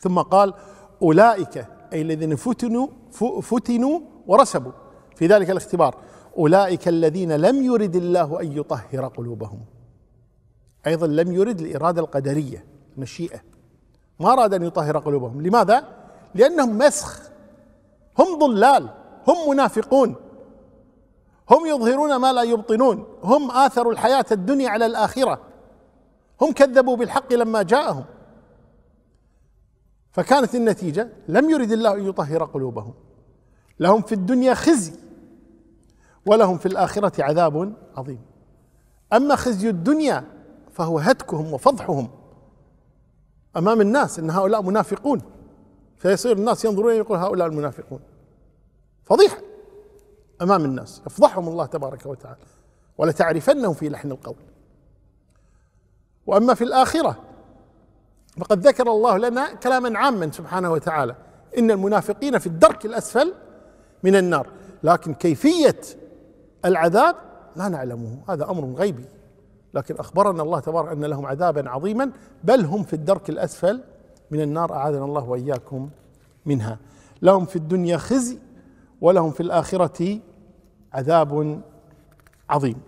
ثم قال أولئك أي الذين فتنوا فتنوا ورسبوا في ذلك الاختبار أولئك الذين لم يرد الله أن يطهر قلوبهم أيضا لم يرد الإرادة القدرية المشيئة ما أراد أن يطهر قلوبهم لماذا؟ لأنهم مسخ هم ضلال هم منافقون هم يظهرون ما لا يبطنون هم آثروا الحياة الدنيا على الآخرة هم كذبوا بالحق لما جاءهم فكانت النتيجة لم يرد الله أن يطهر قلوبهم لهم في الدنيا خزي ولهم في الآخرة عذاب عظيم أما خزي الدنيا فهو هتكهم وفضحهم أمام الناس أن هؤلاء منافقون فيصير الناس ينظرون يقول هؤلاء المنافقون فضيحة أمام الناس يفضحهم الله تبارك وتعالى ولتعرفنهم في لحن القول وأما في الآخرة فقد ذكر الله لنا كلاما عاما سبحانه وتعالى ان المنافقين في الدرك الاسفل من النار لكن كيفيه العذاب لا نعلمه هذا امر غيبي لكن اخبرنا الله تبارك ان لهم عذابا عظيما بل هم في الدرك الاسفل من النار اعاذنا الله واياكم منها لهم في الدنيا خزي ولهم في الاخره عذاب عظيم